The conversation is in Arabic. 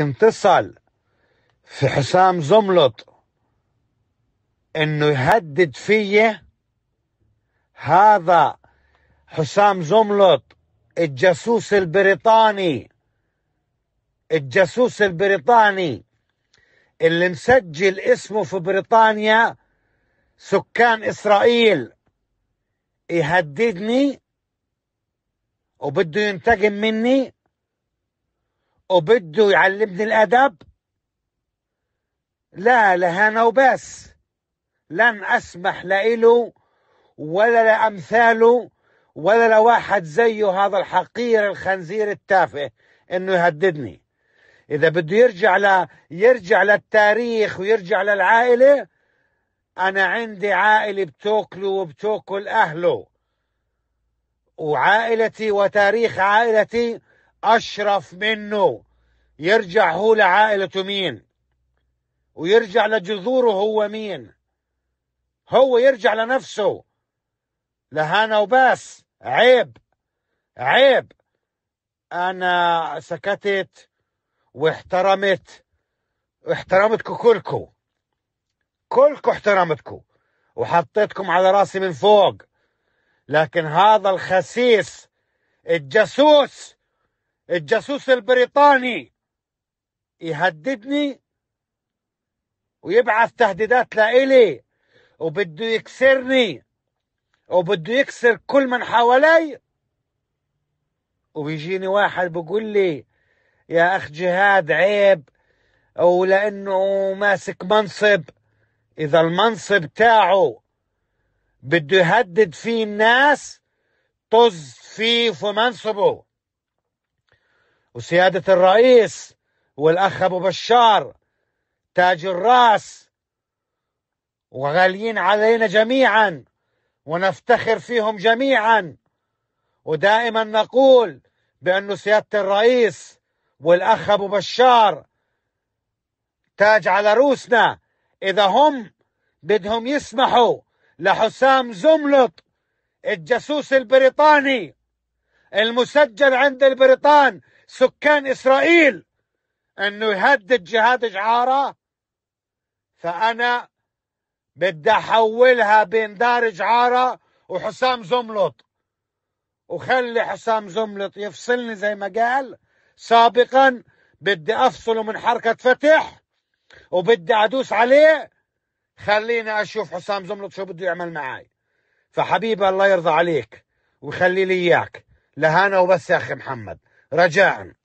انفصل في حسام زملط انه يهدد فيا هذا حسام زملط الجاسوس البريطاني الجاسوس البريطاني اللي مسجل اسمه في بريطانيا سكان اسرائيل يهددني وبده ينتقم مني وبده يعلمني الأدب لا لهنا وبس لن أسمح لإله ولا لأمثاله ولا لواحد زيه هذا الحقير الخنزير التافه انه يهددني اذا بده يرجع ل... يرجع للتاريخ ويرجع للعائله انا عندي عائله بتاكله وبتاكل اهله وعائلتي وتاريخ عائلتي أشرف منه يرجع هو لعائلته مين ويرجع لجذوره هو مين هو يرجع لنفسه لهنا وبس عيب عيب أنا سكتت واحترمت احترمتكم كلكم كلكم احترمتكم وحطيتكم على راسي من فوق لكن هذا الخسيس الجاسوس الجاسوس البريطاني يهددني ويبعث تهديدات لإلي وبده يكسرني وبده يكسر كل من حوالي وبيجيني واحد بقول لي يا أخ جهاد عيب او لانه ماسك منصب إذا المنصب تاعه بده يهدد فيه الناس طز فيه في منصبه وسيادة الرئيس والأخ أبو بشار تاج الراس وغاليين علينا جميعا ونفتخر فيهم جميعا ودائما نقول بأن سيادة الرئيس والأخ أبو بشار تاج على روسنا إذا هم بدهم يسمحوا لحسام زملط الجاسوس البريطاني المسجل عند البريطان سكان إسرائيل أنه يهدد جهاد إجعاره فأنا بدي أحولها بين دار إجعاره وحسام زملط وخلي حسام زملط يفصلني زي ما قال سابقا بدي أفصله من حركة فتح وبدي أدوس عليه خليني أشوف حسام زملط شو بده يعمل معي فحبيبي الله يرضى عليك ويخلي لي إياك لهانا وبس يا أخي محمد رجاء